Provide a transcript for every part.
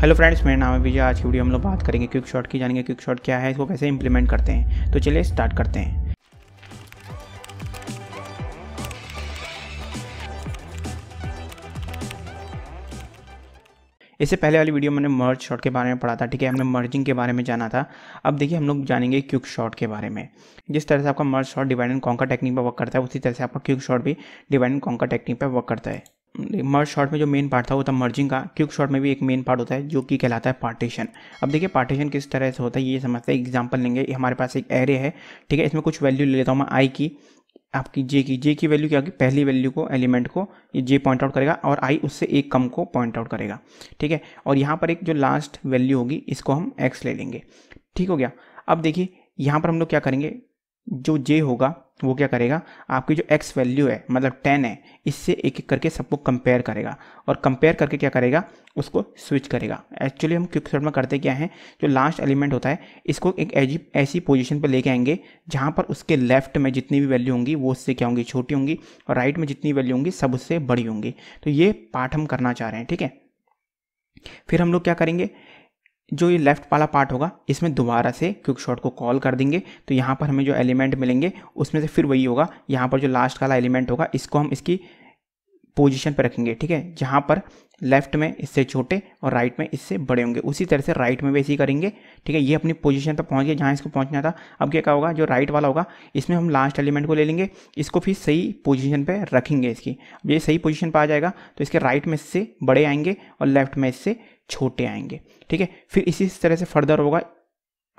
hello friends मेरा नाम है विजय आज की वीडियो हम लोग बात करेंगे क्विक शॉट की जानेंगे क्विक शॉट क्या है इसको कैसे इंप्लीमेंट करते हैं तो चलिए स्टार्ट करते हैं इससे पहले वाली वीडियो मैंने मर्ज शॉट के बारे में पढ़ा था ठीक है हमने मर्जिंग के बारे में जाना था अब देखिए हम लोग जानेंगे क्विक शॉट के बारे में जिस तरह से आपका merge sort divide and conquer technique पर वर्क करता है उसी तरह से आपका क्विक शॉट भी डिवाइड एंड कॉन्कर टेक्निक पर वर्क करता है मर्ज शॉट में जो मेन पार्ट था वो था मर्जिंग का क्यूक शॉर्ट में भी एक मेन पार्ट होता है जो कि कहलाता है पार्टीशन अब देखिए पार्टीशन किस तरह से होता है ये समझते हैं एग्जाम्पल लेंगे हमारे पास एक एरे है ठीक है इसमें कुछ वैल्यू ले लेता हूँ मैं आई की आपकी जे की जे की वैल्यू क्या होगी पहली वैल्यू को एलिमेंट को ये जे पॉइंट आउट करेगा और आई उससे एक कम को पॉइंट आउट करेगा ठीक है और यहाँ पर एक जो लास्ट वैल्यू होगी इसको हम एक्स ले लेंगे ठीक हो गया अब देखिए यहाँ पर हम लोग क्या करेंगे जो जे होगा वो क्या करेगा आपकी जो एक्स वैल्यू है मतलब टेन है इससे एक एक करके सबको कंपेयर करेगा और कंपेयर करके क्या करेगा उसको स्विच करेगा एक्चुअली हम क्विक शॉट में करते क्या है जो लास्ट एलिमेंट होता है इसको एक ऐसी ऐसी पोजीशन पर लेके आएंगे जहाँ पर उसके लेफ्ट में जितनी भी वैल्यू होंगी वो उससे क्या होंगी छोटी होंगी और राइट में जितनी वैल्यू होंगी सब उससे बड़ी होंगी तो ये पाठ हम करना चाह रहे हैं ठीक है फिर हम लोग क्या करेंगे जो ये लेफ्ट वाला पार्ट होगा इसमें दोबारा से क्विक शॉट को कॉल कर देंगे तो यहाँ पर हमें जो एलिमेंट मिलेंगे उसमें से फिर वही होगा यहाँ पर जो लास्ट वाला एलिमेंट होगा इसको हम इसकी पोजीशन पर रखेंगे ठीक है जहाँ पर लेफ्ट में इससे छोटे और राइट में इससे बड़े होंगे उसी तरह से राइट में भी ऐसे ही करेंगे ठीक है ये अपनी पोजीशन पर पहुंच गए जहाँ इसको पहुंचना था अब क्या क्या होगा जो राइट वाला होगा इसमें हम लास्ट एलिमेंट को ले लेंगे इसको फिर सही पोजीशन पे रखेंगे इसकी अब ये सही पोजीशन पर आ जाएगा तो इसके राइट में इससे बड़े आएंगे और लेफ्ट में इससे छोटे आएंगे ठीक है फिर इसी तरह से फर्दर होगा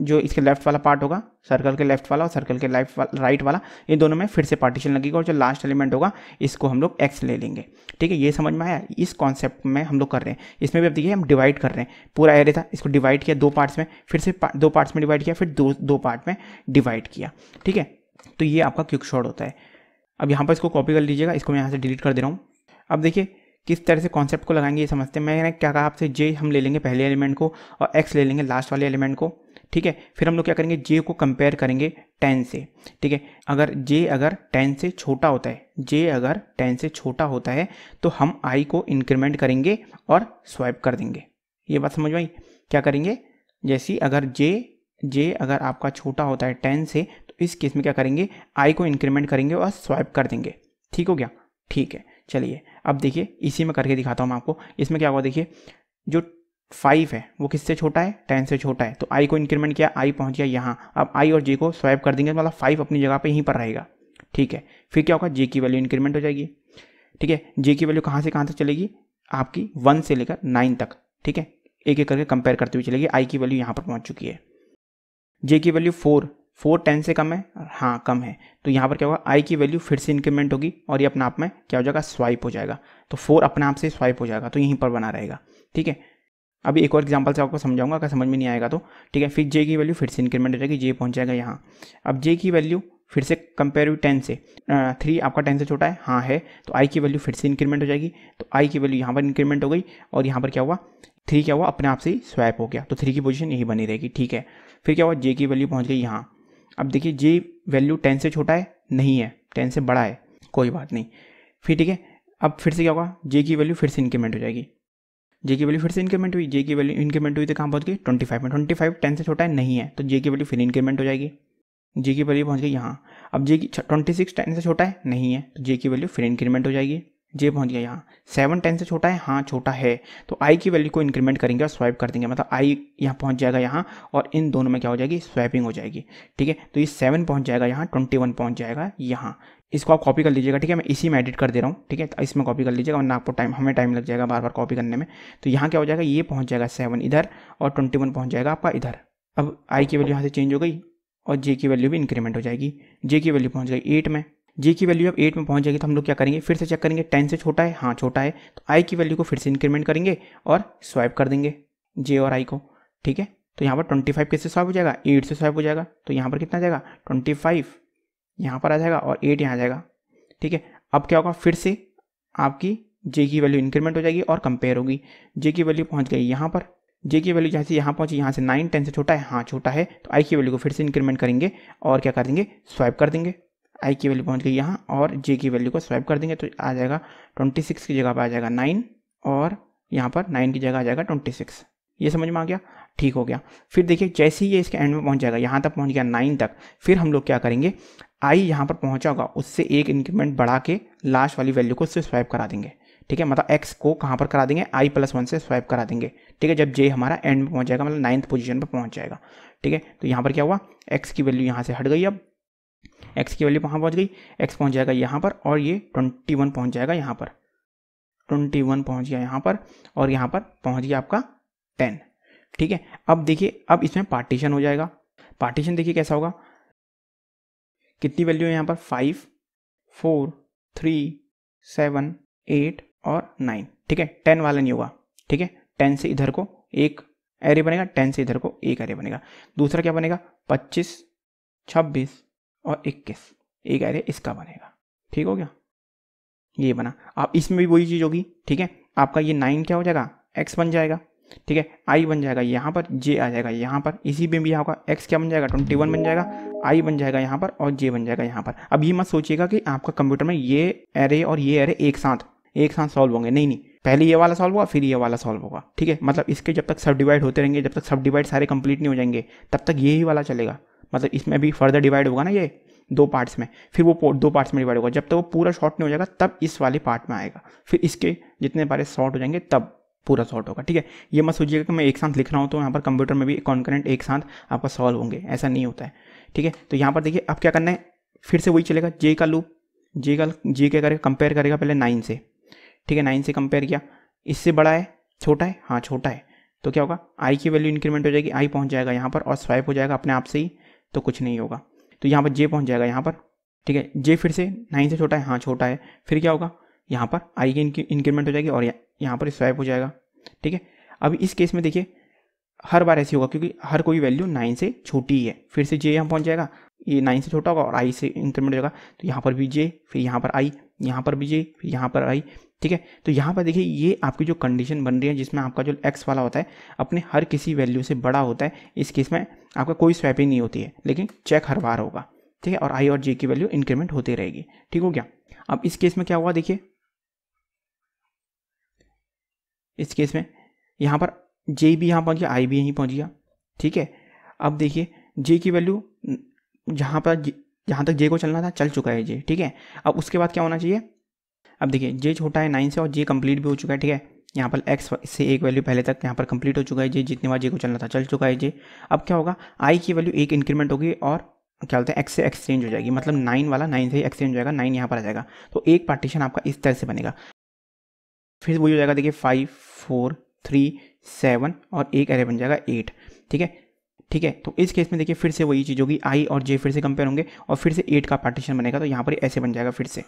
जो इसके लेफ्ट वाला पार्ट होगा सर्कल के लेफ्ट वाला और सर्कल के लेफ्ट वाला राइट वाला इन दोनों में फिर से पार्टीशन लगेगा और जो लास्ट एलिमेंट होगा इसको हम लोग एक्स ले लेंगे ठीक है ये समझ में आया इस कॉन्सेप्ट में हम लोग कर रहे हैं इसमें भी अब देखिए हम डिवाइड कर रहे हैं पूरा एरे था इसको डिवाइड किया दो पार्ट्स में फिर से पा, दो पार्ट्स में डिवाइड किया फिर दो दो पार्ट में डिवाइड किया ठीक है तो ये आपका क्यूक शॉर्ट होता है अब यहाँ पर इसको कॉपी कर लीजिएगा इसको मैं यहाँ से डिलीट कर दे रहा हूँ अब देखिए किस तरह से कॉन्सेप्ट को लगाएंगे ये समझते हैं मैंने क्या कहा आपसे जे हम ले लेंगे पहले एलिमेंट को और एक्स ले लेंगे लास्ट वाले एलिमेंट को ठीक है फिर हम लोग क्या करेंगे जे को कंपेयर करेंगे टेन से ठीक है अगर जे अगर टेन से छोटा होता है जे अगर टेन से छोटा होता है तो हम आई को इंक्रीमेंट करेंगे और स्वाइप कर देंगे ये बात समझ में आई क्या करेंगे जैसी अगर जे जे अगर आपका छोटा होता है टेन से तो इस केस में क्या करेंगे आई को इंक्रीमेंट करेंगे और स्वाइप कर देंगे ठीक हो गया ठीक है चलिए अब देखिए इसी में करके दिखाता हूँ मैं आपको इसमें क्या हुआ देखिए जो फाइव है वो किससे छोटा है टेन से छोटा है तो आई को इंक्रीमेंट किया आई पहुंच गया यहाँ अब आई और जे को स्वाइप कर देंगे मतलब फाइव अपनी जगह पे यहीं पर रहेगा ठीक है फिर क्या होगा जे की वैल्यू इंक्रीमेंट हो जाएगी ठीक है जे की वैल्यू कहाँ से कहाँ तक चलेगी आपकी वन से लेकर नाइन तक ठीक है एक एक करके कंपेयर करते हुए चलेगी आई की वैल्यू यहाँ पर पहुँच चुकी है जे की वैल्यू फोर फोर टेन से कम है हाँ कम है तो यहाँ पर क्या होगा आई की वैल्यू फिर से इंक्रीमेंट होगी और ये अपने आप में क्या हो जाएगा स्वाइप हो जाएगा तो फोर अपने आप से स्वाइप हो जाएगा तो यहीं पर बना रहेगा ठीक है अभी एक और एग्जांपल से आपको समझाऊंगा अगर समझ में नहीं आएगा तो ठीक है फिर जे की वैल्यू फिर से इंक्रीमेंट हो जाएगी जे पहुंच जाएगा यहाँ अब जे की वैल्यू फिर से कंपेयर टेन से थ्री आपका टेन से छोटा है हाँ है तो आई की वैल्यू फिर से इंक्रीमेंट हो जाएगी तो आई की वैल्यू यहाँ पर इंक्रीमेंट हो गई और यहाँ पर क्या हुआ थ्री क्या हुआ अपने आप से ही स्वैप हो गया तो थ्री की पोजीशन यही बनी रहेगी ठीक है फिर क्या हुआ जे की वैल्यू पहुँच गई यहाँ अब देखिए जे वैल्यू टेन से छोटा है नहीं है टेन से बड़ा है कोई बात नहीं फिर ठीक है अब फिर से क्या होगा जे की वैल्यू फिर से इंक्रीमेंट हो जाएगी जे की वैल्यू फिर से इंक्रीमेंट हुई जे की वैल्यू इंक्रीमेंट हुई तो कहाँ पहुँच गई ट्वेंटी फाइव में ट्वेंटी फाइव टेन से छोटा है नहीं है तो जे की वैल्यू फिर इंक्रीमेंट हो जाएगी जे की वैल्यू पहुँच गई यहाँ अब जे की ट्वेंटी सिक्स टेन से छोटा है नहीं है तो जे की वैल्यू फिर इंक्रीमेंट हो जाएगी जे पहुंच गया यहाँ सेवन टेन से छोटा है हाँ छोटा है तो आई की वैल्यू को इंक्रीमेंट करेंगे और स्वाइप कर देंगे मतलब आई यहाँ पहुंच जाएगा यहाँ और इन दोनों में क्या हो जाएगी स्वाइपिंग हो जाएगी ठीक है तो ये सेवन पहुंच जाएगा यहाँ ट्वेंटी वन पहुँच जाएगा यहाँ इसको आप कॉपी कर लीजिएगा ठीक है मैं इसी में एडिट कर दे रहा हूँ ठीक है तो इसमें कॉपी कर लीजिएगा वरना आपको टाइम हमें टाइम लग जाएगा बार बार कॉपी करने में तो यहाँ क्या हो जाएगा ये पहुँच जाएगा सेवन इधर और ट्वेंटी वन पहुँच जाएगा आपका इधर अब आई की वैल्यू यहाँ से चेंज हो गई और जे की वैल्यू भी इंक्रीमेंट हो जाएगी जे की वैल्यू पहुँच गई एट में जे की वैल्यू अब एट में पहुँच जाएगी तो हम लोग क्या करेंगे फिर से चेक करेंगे टेन से छोटा है हाँ छोटा है तो आई की वैल्यू को फिर से इंक्रीमेंट करेंगे और स्वाइप कर देंगे जे और आई को ठीक है तो यहाँ पर ट्वेंटी फाइव किससे स्वाइप हो जाएगा एट से स्वाइप हो जाएगा तो यहाँ पर कितना जाएगा ट्वेंटी फाइव यहाँ पर आ जाएगा और एट यहाँ आ जाएगा ठीक है अब क्या होगा फिर से आपकी जे की वैल्यू इंक्रीमेंट हो जाएगी और कंपेयर होगी जे की वैल्यू पहुँच गई यहाँ पर जे की वैल्यू जहाँ से यहाँ पहुँची यहाँ से नाइन टेन से छोटा है हाँ छोटा है तो आई की वैल्यू को फिर से इंक्रीमेंट करेंगे और क्या कर देंगे स्वाइप कर देंगे आई की वैल्यू पहुँच गई यहाँ और जे की वैल्यू को स्वाइप कर देंगे तो आ जाएगा ट्वेंटी सिक्स की जगह पर आ जाएगा नाइन और यहाँ पर नाइन की जगह आ जाएगा ट्वेंटी सिक्स ये समझ में आ गया ठीक हो गया फिर देखिए जैसे ही ये इसके एंड में पहुंच जाएगा यहाँ तक पहुंच गया नाइन तक फिर हम लोग क्या करेंगे आई यहाँ पर पहुंचा होगा उससे एक इंक्रीमेंट बढ़ा के लास्ट वाली वैल्यू को उससे स्वाइप करा देंगे ठीक है मतलब एक्स को कहाँ पर करा देंगे आई प्लस वन से स्वाइप करा देंगे ठीक है जब जे हमारा एंड में पहुंच जाएगा मतलब नाइन्थ पोजिशन पर पहुंच जाएगा ठीक है तो यहाँ पर क्या हुआ एक्स की वैल्यू यहाँ से हट गई अब एक्स की वैल्यू कहाँ पहुँच गई एक्स पहुँच जाएगा यहाँ पर और ये ट्वेंटी वन पहुँच जाएगा यहाँ पर ट्वेंटी वन पहुँच गया यहाँ पर और यहाँ पर पहुँच गया आपका टेन ठीक है अब देखिए अब इसमें पार्टीशन हो जाएगा पार्टीशन देखिए कैसा होगा कितनी वैल्यू है यहाँ पर five four three seven eight और नाइन ठीक है टेन वाला नहीं होगा ठीक है टेन से इधर को एक एरे बनेगा टेन से इधर को एक एरे बनेगा दूसरा क्या बनेगा पच्चीस छब्बीस और इक्कीस एक एरे इसका बनेगा ठीक हो गया ये बना आप इसमें भी वही चीज़ होगी ठीक है आपका ये नाइन क्या हो जाएगा एक्स बन जाएगा ठीक है आई बन जाएगा यहाँ पर जे आ जाएगा यहाँ पर इसी में भी होगा एक्स क्या बन जाएगा ट्वेंटी वन बन जाएगा आई बन जाएगा यहाँ पर और जे बन जाएगा यहाँ पर अब ये मत सोचिएगा कि आपका कंप्यूटर में ये एरे और ये एरे एक साथ एक साथ सॉल्व होंगे नहीं नहीं पहले ये वाला सॉल्व होगा फिर ये वाला सॉल्व होगा ठीक है मतलब इसके जब तक सब डिवाइड होते रहेंगे जब तक सब डिवाइड सारे कंप्लीट नहीं हो जाएंगे तब तक ये ही वाला चलेगा मतलब इसमें भी फर्दर डिवाइड होगा ना ये दो पार्ट्स में फिर वो दो पार्ट्स में डिवाइड होगा जब तक वो पूरा शॉर्ट नहीं हो जाएगा तब इस वाले पार्ट में आएगा फिर इसके जितने बारे शॉर्ट हो जाएंगे तब पूरा सॉर्ट होगा ठीक है ये मत सोचिएगा कि मैं एक साथ लिख रहा हूँ तो यहाँ पर कंप्यूटर में भी कॉन्करेंट एक साथ आपका सॉल्व होंगे ऐसा नहीं होता है ठीक है तो यहाँ पर देखिए अब क्या करना है फिर से वही चलेगा जे का लूप जे का जे क्या करेगा कंपेयर करेगा पहले नाइन से ठीक है नाइन से कंपेयर किया इससे बड़ा है छोटा है हाँ छोटा है तो क्या होगा आई की वैल्यू इंक्रीमेंट हो जाएगी आई पहुँच जाएगा यहाँ पर और स्वाइप हो जाएगा अपने आप से ही तो कुछ नहीं होगा तो यहाँ पर जे पहुँच जाएगा यहाँ पर ठीक है जे फिर से नाइन से छोटा है हाँ छोटा है फिर क्या होगा यहाँ पर आई की इंक्रीमेंट हो जाएगी और यहाँ पर स्वाइप हो जाएगा ठीक है अब इस केस में देखिए हर बार ऐसे होगा क्योंकि हर कोई वैल्यू नाइन से छोटी ही है फिर से जे यहाँ पहुँच जाएगा ये नाइन से छोटा होगा और आई से इंक्रीमेंट होगा तो यहाँ पर भी जे फिर यहाँ पर आई यहाँ पर भी जे फिर यहाँ पर आई ठीक है तो यहाँ पर देखिए ये आपकी जो कंडीशन बन रही है जिसमें आपका जो एक्स वाला होता है अपने हर किसी वैल्यू से बड़ा होता है इस केस में आपका कोई स्वैपिंग नहीं होती है लेकिन चेक हर बार होगा ठीक है और आई और जे की वैल्यू इंक्रीमेंट होती रहेगी ठीक हो गया अब इस केस में क्या हुआ देखिए इस केस में यहाँ पर जे भी यहाँ पहुँच गया आई भी यहीं पहुँच गया ठीक है अब देखिए जे की वैल्यू जहाँ पर जहाँ तक जे को चलना था चल चुका है जे ठीक है अब उसके बाद क्या होना चाहिए अब देखिए जे छोटा है नाइन से और जे कंप्लीट भी हो चुका है ठीक है यहाँ पर एक्स से एक वैल्यू पहले तक यहाँ पर कंप्लीट हो चुका है जे जितने बार जे को चलना था चल चुका है जे अब क्या होगा आई की वैल्यू एक इंक्रीमेंट होगी और क्या बोलते हैं एक्स से एक्सचेंज हो जाएगी मतलब नाइन वाला नाइन से ही एक्सचेंज हो जाएगा नाइन यहाँ पर आ जाएगा तो एक पार्टीशन आपका इस तरह से बनेगा फिर वही हो जाएगा देखिए फाइव फोर थ्री सेवन और एक एरे बन जाएगा एट ठीक है ठीक है तो इस केस में देखिए फिर से वही चीज़ होगी आई और जे फिर से कंपेयर होंगे और फिर से एट का पार्टीशन बनेगा तो यहाँ पर ऐसे बन जाएगा फिर से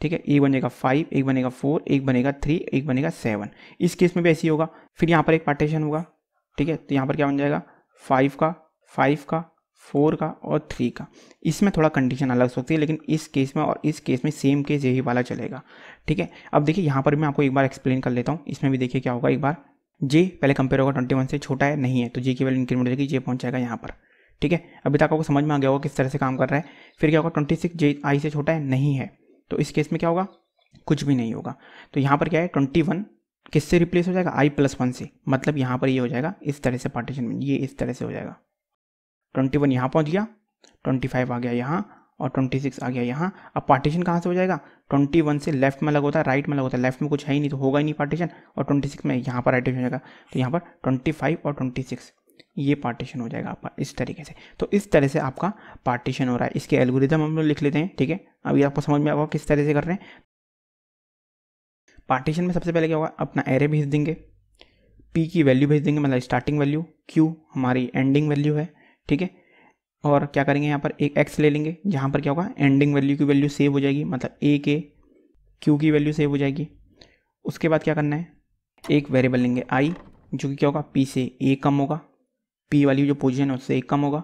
ठीक है एक बनेगा फाइव एक बनेगा फोर एक बनेगा थ्री एक बनेगा सेवन इस केस में भी ऐसे ही होगा फिर यहाँ पर एक पार्टीशन होगा ठीक है तो यहाँ पर क्या बन जाएगा फाइव का फाइव का फोर का और थ्री का इसमें थोड़ा कंडीशन अलग सकती है लेकिन इस केस में और इस केस में सेम केस यही वाला चलेगा ठीक है अब देखिए यहाँ पर मैं आपको एक बार एक्सप्लेन कर लेता हूँ इसमें भी देखिए क्या होगा एक बार जे पहले कंपेयर होगा ट्वेंटी वन से छोटा है नहीं है तो जे की वैल्यू इंक्रीमेंट जाएगी जे पहुँच जाएगा यहाँ पर ठीक है अभी तक आपको समझ में आ गया होगा किस तरह से काम कर रहा है फिर क्या होगा ट्वेंटी सिक्स जे आई से छोटा है नहीं है तो इस केस में क्या होगा कुछ भी नहीं होगा तो यहाँ पर क्या है ट्वेंटी वन किससे रिप्लेस हो जाएगा आई प्लस वन से मतलब यहाँ पर ये यह हो जाएगा इस तरह से पार्टीशन में ये इस तरह से हो जाएगा ट्वेंटी वन यहाँ पहुँच गया ट्वेंटी फाइव आ गया यहाँ और ट्वेंटी सिक्स आ गया यहाँ अब पार्टीशन कहाँ से हो जाएगा ट्वेंटी वन से लेफ्ट में अलग होता है राइट में अलग होता है लेफ्ट में कुछ है ही नहीं तो होगा ही नहीं पार्टीशन और ट्वेंटी सिक्स में यहाँ पर राइटेशन हो जाएगा तो यहाँ पर ट्वेंटी फाइव और ट्वेंटी सिक्स ये पार्टीशन हो जाएगा आपका इस तरीके से तो इस तरह से आपका पार्टीशन हो रहा है इसके एल्गोरिदम हम लोग लिख लेते हैं ठीक है अभी आपको समझ में आएगा किस तरह से कर रहे हैं पार्टीशन में सबसे पहले क्या होगा अपना एरे भेज देंगे पी की वैल्यू भेज देंगे मतलब स्टार्टिंग वैल्यू क्यू हमारी एंडिंग वैल्यू है ठीक है और क्या करेंगे यहाँ पर एक एक्स ले लेंगे जहाँ पर क्या होगा एंडिंग वैल्यू की वैल्यू सेव हो जाएगी मतलब ए के क्यू की वैल्यू सेव हो जाएगी उसके बाद क्या करना है एक वेरिएबल लेंगे आई जो कि क्या होगा पी से ए कम होगा पी वाली जो पोजिशन है उससे ए कम होगा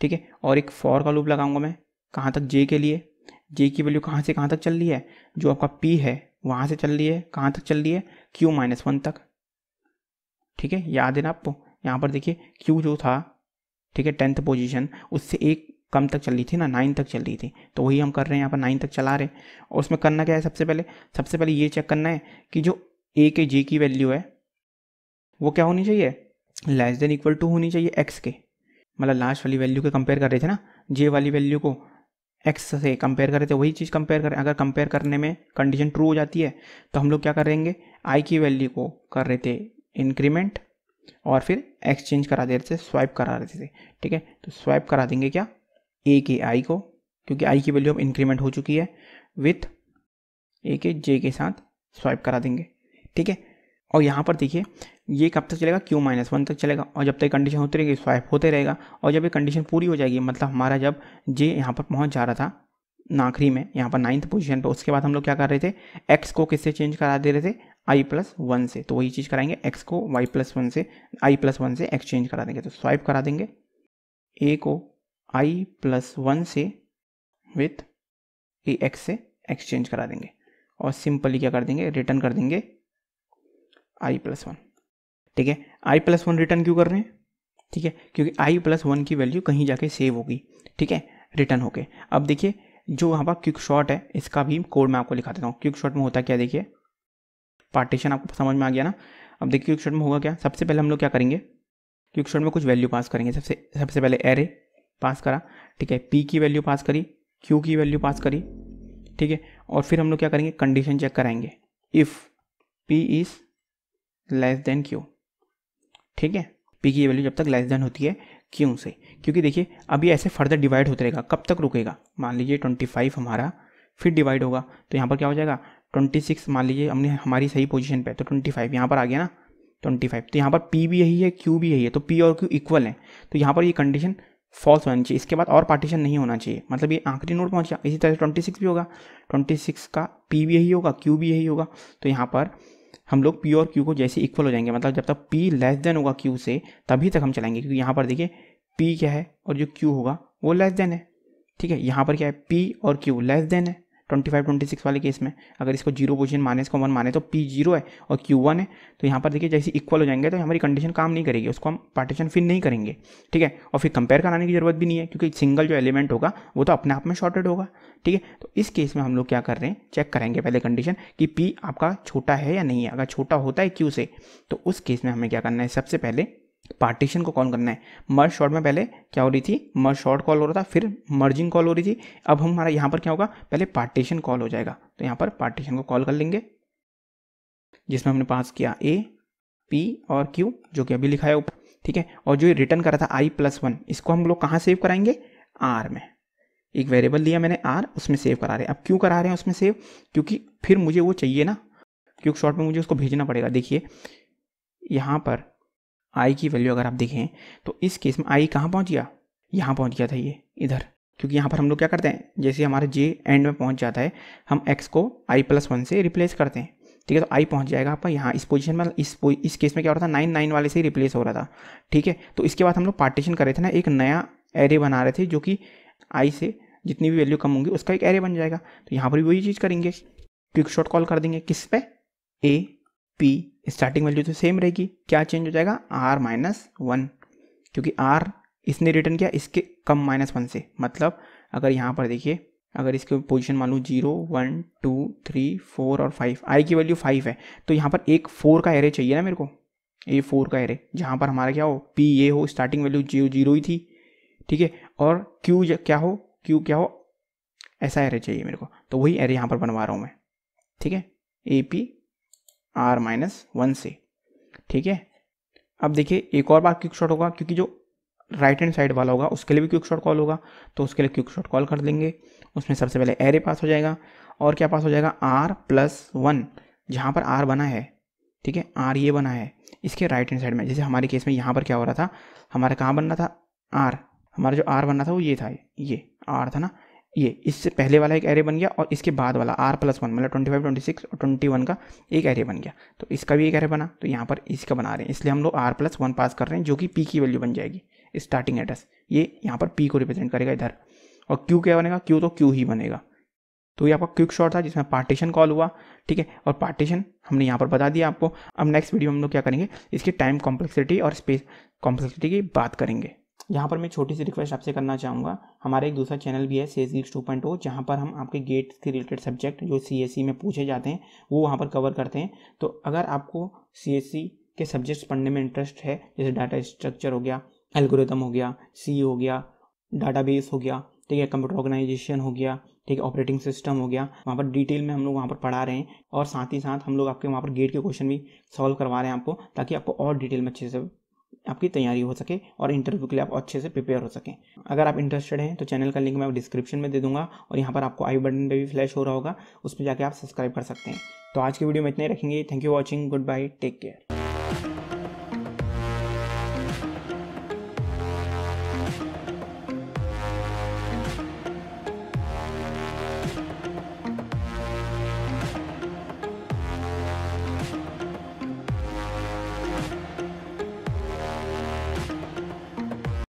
ठीक है और एक फॉर का लूप लगाऊंगा मैं कहाँ तक जे के लिए जे की वैल्यू कहाँ से कहाँ तक चल रही है जो आपका पी है वहाँ से चल रही है कहाँ तक चल रही है क्यू माइनस वन तक ठीक है याद है ना आपको यहाँ पर देखिए क्यू जो था ठीक है टेंथ पोजीशन उससे एक कम तक चल रही थी ना नाइन तक चल रही थी तो वही हम कर रहे हैं यहाँ पर नाइन तक चला रहे हैं और उसमें करना क्या है सबसे पहले सबसे पहले ये चेक करना है कि जो ए के जे की वैल्यू है वो क्या होनी चाहिए लेस देन इक्वल टू होनी चाहिए एक्स के मतलब लास्ट वाली वैल्यू के कंपेयर कर रहे थे ना जे वाली वैल्यू को एक्स से कंपेयर कर रहे थे वही चीज़ कंपेयर करें अगर कंपेयर करने में कंडीशन ट्रू हो जाती है तो हम लोग क्या करेंगे आई की वैल्यू को कर रहे थे इंक्रीमेंट और फिर एक्सचेंज करा दे रहे थे स्वाइप करा रहे थे ठीक है तो स्वाइप करा देंगे क्या ए के आई को क्योंकि आई की वैल्यू अब इंक्रीमेंट हो चुकी है विथ ए के जे के साथ स्वाइप करा देंगे ठीक है और यहाँ पर देखिए ये कब तक चलेगा क्यू माइनस वन तक चलेगा और जब तक कंडीशन होती रहेगी स्वाइप होते रहेगा और जब ये कंडीशन पूरी हो जाएगी मतलब हमारा जब जे यहाँ पर पहुँच जा रहा था नाखरी में यहाँ पर नाइन्थ पोजीशन पर उसके बाद हम लोग क्या कर रहे थे एक्स को किससे चेंज करा दे रहे थे आई प्लस वन से तो वही चीज़ कराएंगे एक्स को वाई प्लस वन से आई प्लस वन से एक्सचेंज करा देंगे तो स्वाइप करा देंगे ए को आई प्लस वन से विथ ए एक्स से एक्सचेंज करा देंगे और सिंपली क्या कर देंगे रिटर्न कर देंगे आई प्लस वन ठीक है आई प्लस वन रिटर्न क्यों कर रहे हैं ठीक है क्योंकि आई प्लस वन की वैल्यू कहीं जाके सेव होगी ठीक है रिटर्न होके अब देखिए जो वहाँ पर क्विक शॉट है इसका भी कोड मैं आपको लिखा देता हूँ क्विक शॉट में होता क्या देखिए पार्टीशन आपको समझ में आ गया ना अब देखिए क्यूक शॉट में होगा क्या सबसे पहले हम लोग क्या करेंगे क्यूक शॉट में कुछ वैल्यू पास करेंगे सबसे सबसे पहले एरे पास करा ठीक है पी की वैल्यू पास करी क्यू की वैल्यू पास करी ठीक है और फिर हम लोग क्या करेंगे कंडीशन चेक कराएंगे if p is less than q ठीक है पी की वैल्यू जब तक लेस देन होती है क्यों से क्योंकि देखिए अभी ऐसे फर्दर डिवाइड होते रहेगा कब तक रुकेगा मान लीजिए ट्वेंटी फाइव हमारा फिर डिवाइड होगा तो यहाँ पर क्या हो जाएगा ट्वेंटी सिक्स मान लीजिए हमने हमारी सही पोजीशन पे तो ट्वेंटी फाइव यहाँ पर आ गया ना ट्वेंटी फाइव तो यहाँ पर पी भी यही है क्यू भी यही है तो पी और क्यू इक्वल हैं तो यहाँ पर ये कंडीशन फॉल्स होनी चाहिए इसके बाद और पार्टीशन नहीं होना चाहिए मतलब ये आखिरी नोट पहुँचा इसी तरह से ट्वेंटी सिक्स भी होगा ट्वेंटी सिक्स का पी भी यही होगा क्यू भी यही होगा तो यहाँ पर हम लोग पी और क्यू को जैसे इक्वल हो जाएंगे मतलब जब तक पी लेस देन होगा क्यू से तभी तक हम चलाएंगे क्योंकि यहाँ पर देखिए पी क्या है और जो क्यू होगा वो लेस देन है ठीक है यहाँ पर क्या है पी और क्यू लेस देन है ट्वेंटी फाइव ट्वेंटी सिक्स वाले केस में अगर इसको जीरो पोजिशन माने इसको वन माने तो पी जीरो है और क्यू वन है तो यहाँ पर देखिए जैसे इक्वल हो जाएंगे तो हमारी कंडीशन काम नहीं करेगी उसको हम पार्टीशन फिर नहीं करेंगे ठीक है और फिर कंपेयर कराने की जरूरत भी नहीं है क्योंकि सिंगल जो एलिमेंट होगा वो तो अपने आप में शॉर्टेड होगा ठीक है तो इस केस में हम लोग क्या कर रहे हैं चेक करेंगे पहले कंडीशन कि पी आपका छोटा है या नहीं है अगर छोटा होता है क्यू से तो उस केस में हमें क्या करना है सबसे पहले पार्टीशन को कॉल करना है मर्ज शॉर्ट में पहले क्या हो रही थी मर्ज शॉर्ट कॉल हो रहा था फिर मर्जिंग कॉल हो रही थी अब हमारा यहाँ पर क्या होगा पहले पार्टीशन कॉल हो जाएगा तो यहाँ पर पार्टीशन को कॉल कर लेंगे जिसमें हमने पास किया ए पी और क्यू जो कि अभी लिखा है ऊपर ठीक है और जो ये रिटर्न करा था आई प्लस वन इसको हम लोग कहाँ सेव कराएंगे आर में एक वेरिएबल लिया मैंने आर उसमें सेव करा रहे हैं अब क्यों करा रहे हैं उसमें सेव क्योंकि फिर मुझे वो चाहिए ना क्योंकि शॉर्ट में मुझे उसको भेजना पड़ेगा देखिए यहाँ पर आई की वैल्यू अगर आप देखें तो इस केस में आई कहाँ पहुँच गया यहाँ पहुँच गया था ये इधर क्योंकि यहाँ पर हम लोग क्या करते हैं जैसे हमारा जे एंड में पहुँच जाता है हम एक्स को आई प्लस वन से रिप्लेस करते हैं ठीक है तो आई पहुँच जाएगा आपका यहाँ इस पोजीशन में इस इस केस में क्या हो रहा था नाइन नाइन वाले से ही रिप्लेस हो रहा था ठीक है तो इसके बाद हम लोग पार्टीशन कर रहे थे ना एक नया एरे बना रहे थे जो कि आई से जितनी भी वैल्यू कम होंगी उसका एक एरे बन जाएगा तो यहाँ पर भी वही चीज़ करेंगे क्विक शॉट कॉल कर देंगे किस पे ए पी स्टार्टिंग वैल्यू तो सेम रहेगी क्या चेंज हो जाएगा आर माइनस वन क्योंकि आर इसने रिटर्न किया इसके कम माइनस वन से मतलब अगर यहाँ पर देखिए अगर इसके पोजीशन मान लूँ zero one two three four और फाइव आई की वैल्यू फाइव है तो यहाँ पर एक फोर का एरे चाहिए ना मेरे को ए फोर का एरे जहाँ पर हमारा क्या हो पी ए हो स्टार्टिंग वैल्यू जीरो जीरो ही थी ठीक है और क्यू क्या हो क्यू क्या हो ऐसा एरे चाहिए मेरे को तो वही एरे यहाँ पर बनवा रहा हूँ मैं ठीक है a p r minus one से ठीक है अब देखिए एक और बार क्विक शॉट होगा क्योंकि जो राइट हैंड साइड वाला होगा उसके लिए भी क्विक शॉट कॉल होगा तो उसके लिए क्विक शॉट कॉल कर देंगे उसमें सबसे पहले एरे पास हो जाएगा और क्या पास हो जाएगा आर प्लस वन जहाँ पर आर बना है ठीक है आर ये बना है इसके राइट हैंड साइड में जैसे हमारे केस में यहाँ पर क्या हो रहा था हमारा कहाँ बनना था आर हमारा जो आर बनना था वो ये था ये आर था ना ये इससे पहले वाला एक एरे बन गया और इसके बाद वाला आर प्लस वन मतलब ट्वेंटी फाइव ट्वेंटी सिक्स और ट्वेंटी वन का एक एरे बन गया तो इसका भी एक एरे बना तो यहाँ पर इसका बना रहे हैं इसलिए हम लोग आर प्लस वन पास कर रहे हैं जो कि पी की वैल्यू बन जाएगी स्टार्टिंग एड्रेस ये यहाँ पर पी को रिप्रेजेंट करेगा इधर और क्यू क्या बनेगा क्यू तो क्यू ही बनेगा तो ये आपका क्विक शॉट था जिसमें पार्टीशन कॉल हुआ ठीक है और पार्टीशन हमने यहाँ पर बता दिया आपको अब नेक्स्ट वीडियो में हम लोग क्या करेंगे इसकी टाइम कॉम्प्लेक्सिटी और स्पेस कॉम्प्लेक्सिटी की बात करेंगे यहाँ पर मैं छोटी सी रिक्वेस्ट आपसे करना चाहूँगा हमारा एक दूसरा चैनल भी है C S geeks two point O जहाँ पर हम आपके गेट के रिलेटेड सब्जेक्ट जो सी एस सी में पूछे जाते हैं वो वहाँ पर कवर करते हैं तो अगर आपको सी एस सी के सब्जेक्ट्स पढ़ने में इंटरेस्ट है जैसे डाटा स्ट्रक्चर हो गया एल्गोरिदम हो गया सी e हो गया डाटा बेस हो गया ठीक है कंप्यूटर ऑर्गेनाइजेशन हो गया ठीक है ऑपरेटिंग सिस्टम हो गया वहाँ पर डिटेल में हम लोग वहाँ पर पढ़ा रहे हैं और साथ ही साथ हम लोग आपके वहाँ पर गेट के क्वेश्चन भी सॉल्व करवा रहे हैं आपको ताकि आपको और डिटेल में अच्छे से आपकी तैयारी हो सके और इंटरव्यू के लिए आप अच्छे से प्रिपेयर हो सकें अगर आप इंटरेस्टेड हैं तो चैनल का लिंक मैं डिस्क्रिप्शन में दे दूंगा और यहाँ पर आपको आई बटन पर भी फ्लैश हो रहा होगा उसमें जाके आप सब्सक्राइब कर सकते हैं तो आज की वीडियो में इतने रखेंगे thank you watching good bye take care